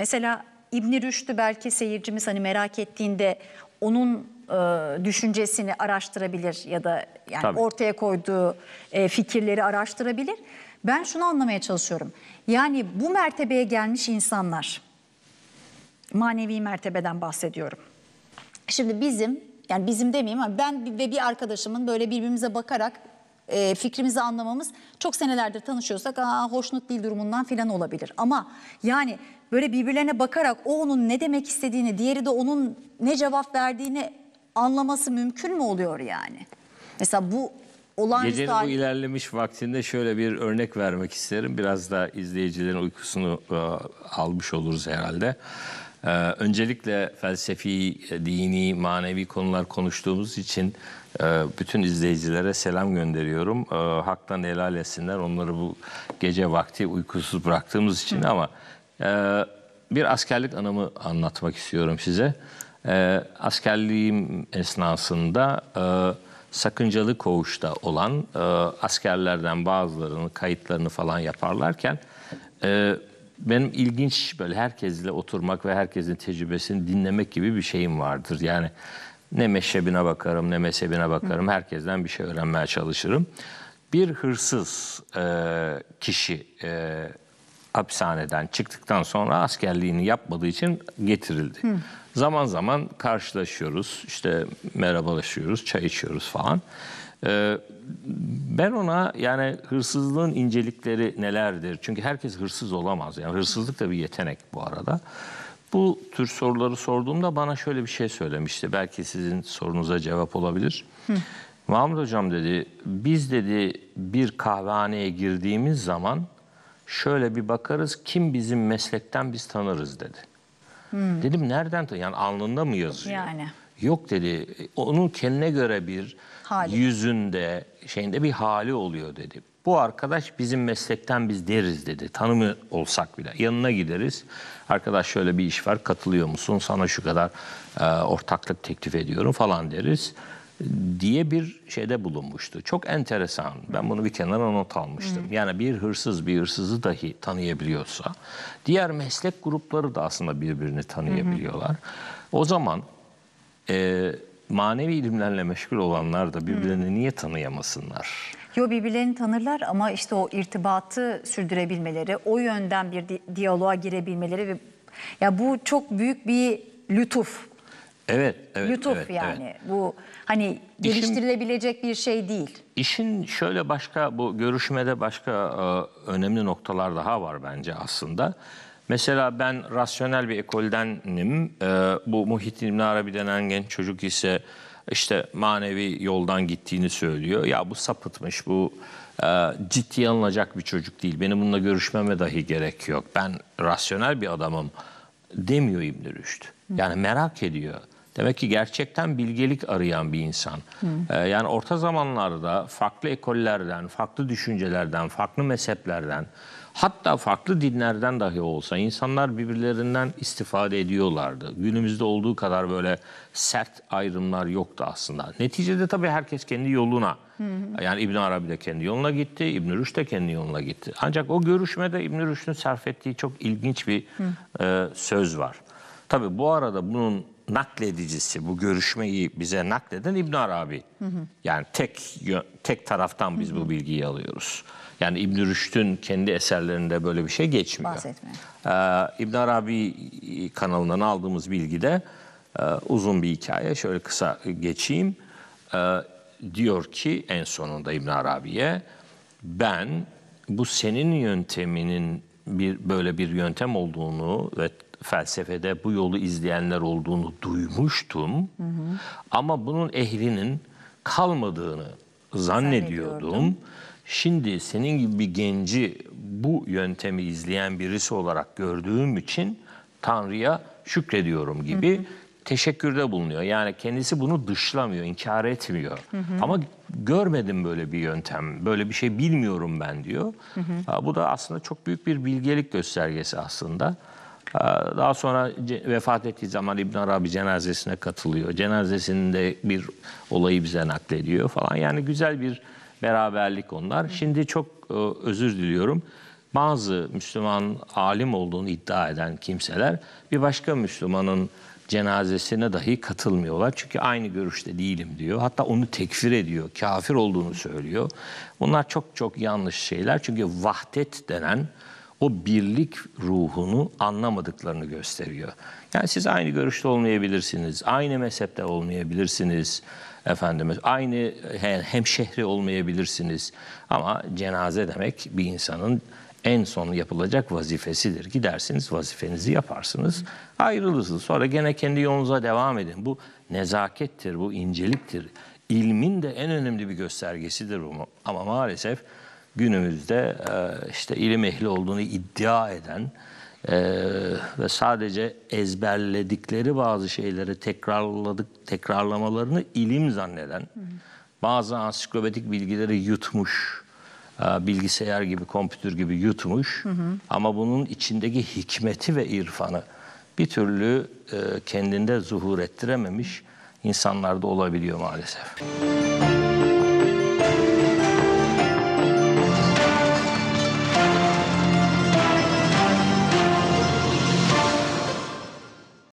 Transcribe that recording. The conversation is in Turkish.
Mesela İbni Rüşt'ü belki seyircimiz hani merak ettiğinde onun e, düşüncesini araştırabilir ya da yani Tabii. ortaya koyduğu e, fikirleri araştırabilir. Ben şunu anlamaya çalışıyorum. Yani bu mertebeye gelmiş insanlar, manevi mertebeden bahsediyorum. Şimdi bizim, yani bizim demeyeyim ama ben ve bir arkadaşımın böyle birbirimize bakarak e, fikrimizi anlamamız çok senelerdir tanışıyorsak Aa, hoşnut değil durumundan filan olabilir. Ama yani böyle birbirlerine bakarak o onun ne demek istediğini diğeri de onun ne cevap verdiğini anlaması mümkün mü oluyor yani? Mesela bu olağanüstü Gecenin bu ilerlemiş vaktinde şöyle bir örnek vermek isterim. Biraz da izleyicilerin uykusunu e, almış oluruz herhalde. Ee, öncelikle felsefi, e, dini, manevi konular konuştuğumuz için e, bütün izleyicilere selam gönderiyorum. E, haktan helal etsinler onları bu gece vakti uykusuz bıraktığımız için ama e, bir askerlik anımı anlatmak istiyorum size. E, askerliğim esnasında e, sakıncalı koğuşta olan e, askerlerden bazılarının kayıtlarını falan yaparlarken e, benim ilginç böyle herkesle oturmak ve herkesin tecrübesini dinlemek gibi bir şeyim vardır. Yani ne meşrebine bakarım ne mezhebine bakarım herkesten bir şey öğrenmeye çalışırım. Bir hırsız e, kişi e, hapishaneden çıktıktan sonra askerliğini yapmadığı için getirildi. Hı. Zaman zaman karşılaşıyoruz, işte merhabalaşıyoruz, çay içiyoruz falan. Ee, ben ona yani hırsızlığın incelikleri nelerdir? Çünkü herkes hırsız olamaz. Yani hırsızlık da bir yetenek bu arada. Bu tür soruları sorduğumda bana şöyle bir şey söylemişti. Belki sizin sorunuza cevap olabilir. Hı. Mahmut Hocam dedi, biz dedi bir kahvehaneye girdiğimiz zaman şöyle bir bakarız kim bizim meslekten biz tanırız dedi. Hmm. Dedim nereden tanı? Yani alnında mı yazıyor? Yani. Yok dedi. Onun kendine göre bir hali. yüzünde şeyinde bir hali oluyor dedi. Bu arkadaş bizim meslekten biz deriz dedi. Tanımı olsak bile. Yanına gideriz. Arkadaş şöyle bir iş var katılıyor musun? Sana şu kadar e, ortaklık teklif ediyorum falan deriz diye bir şeyde bulunmuştu. Çok enteresan. Ben bunu bir kenara not almıştım. Hı. Yani bir hırsız bir hırsızı dahi tanıyabiliyorsa diğer meslek grupları da aslında birbirini tanıyabiliyorlar. Hı. O zaman e, manevi ilimlerle meşgul olanlar da birbirini Hı. niye tanıyamasınlar? Yo birbirlerini tanırlar ama işte o irtibatı sürdürebilmeleri, o yönden bir di diyaloğa girebilmeleri ve ya bu çok büyük bir lütuf Evet, evet. Lütuf evet, yani. Evet. Bu hani geliştirilebilecek İşin, bir şey değil. İşin şöyle başka bu görüşmede başka e, önemli noktalar daha var bence aslında. Mesela ben rasyonel bir ekoldenim. E, bu Muhittin İbn Arabi denen genç çocuk ise işte manevi yoldan gittiğini söylüyor. Ya bu sapıtmış, bu e, ciddiye alınacak bir çocuk değil. Benim bununla görüşmeme dahi gerek yok. Ben rasyonel bir adamım demiyor İbn Rüşd. Yani merak ediyor. Demek ki gerçekten bilgelik arayan bir insan. Ee, yani orta zamanlarda farklı ekollerden, farklı düşüncelerden, farklı mezheplerden, hatta farklı dinlerden dahi olsa insanlar birbirlerinden istifade ediyorlardı. Günümüzde olduğu kadar böyle sert ayrımlar yoktu aslında. Neticede tabii herkes kendi yoluna. Yani İbn Arabi de kendi yoluna gitti, İbn Rüşd de kendi yoluna gitti. Ancak o görüşmede İbn Rüşd'ün sarf ettiği çok ilginç bir e, söz var. Tabii bu arada bunun nakledicisi, bu görüşmeyi bize nakleden İbn Arabi. Hı hı. Yani tek tek taraftan biz hı hı. bu bilgiyi alıyoruz. Yani İbn Rüşd'ün kendi eserlerinde böyle bir şey geçmiyor. Bahsetmiyor. Ee, İbn Arabi kanalından aldığımız bilgide e, uzun bir hikaye. Şöyle kısa geçeyim. E, diyor ki en sonunda İbn Arabi'ye ben bu senin yönteminin bir böyle bir yöntem olduğunu ve felsefede bu yolu izleyenler olduğunu duymuştum. Hı hı. Ama bunun ehlinin kalmadığını zannediyordum. Şimdi senin gibi bir genci bu yöntemi izleyen birisi olarak gördüğüm için Tanrı'ya şükrediyorum gibi hı hı. teşekkürde bulunuyor. Yani kendisi bunu dışlamıyor, inkar etmiyor. Hı hı. Ama görmedim böyle bir yöntem, böyle bir şey bilmiyorum ben diyor. Hı hı. Bu da aslında çok büyük bir bilgelik göstergesi aslında. Ee, daha sonra vefat ettiği zaman İbn Arabi cenazesine katılıyor. Cenazesinde bir olayı bize naklediyor falan. Yani güzel bir beraberlik onlar. Şimdi çok e, özür diliyorum. Bazı Müslüman alim olduğunu iddia eden kimseler bir başka Müslümanın cenazesine dahi katılmıyorlar. Çünkü aynı görüşte değilim diyor. Hatta onu tekfir ediyor. Kafir olduğunu söylüyor. Bunlar çok çok yanlış şeyler. Çünkü vahdet denen o birlik ruhunu anlamadıklarını gösteriyor. Yani siz aynı görüşte olmayabilirsiniz, aynı mezhepte olmayabilirsiniz, efendimiz aynı hemşehri olmayabilirsiniz ama cenaze demek bir insanın en son yapılacak vazifesidir. Gidersiniz vazifenizi yaparsınız, ayrılırsınız. Sonra gene kendi yolunuza devam edin. Bu nezakettir, bu inceliktir. İlmin de en önemli bir göstergesidir bu. Ama maalesef günümüzde e, işte ilim ehli olduğunu iddia eden e, ve sadece ezberledikleri bazı şeyleri tekrarladık tekrarlamalarını ilim zanneden bazı ansiklopedik bilgileri yutmuş e, bilgisayar gibi, kompütür gibi yutmuş ama bunun içindeki hikmeti ve irfanı bir türlü kendinde zuhur ettirememiş insanlarda olabiliyor maalesef. Müzik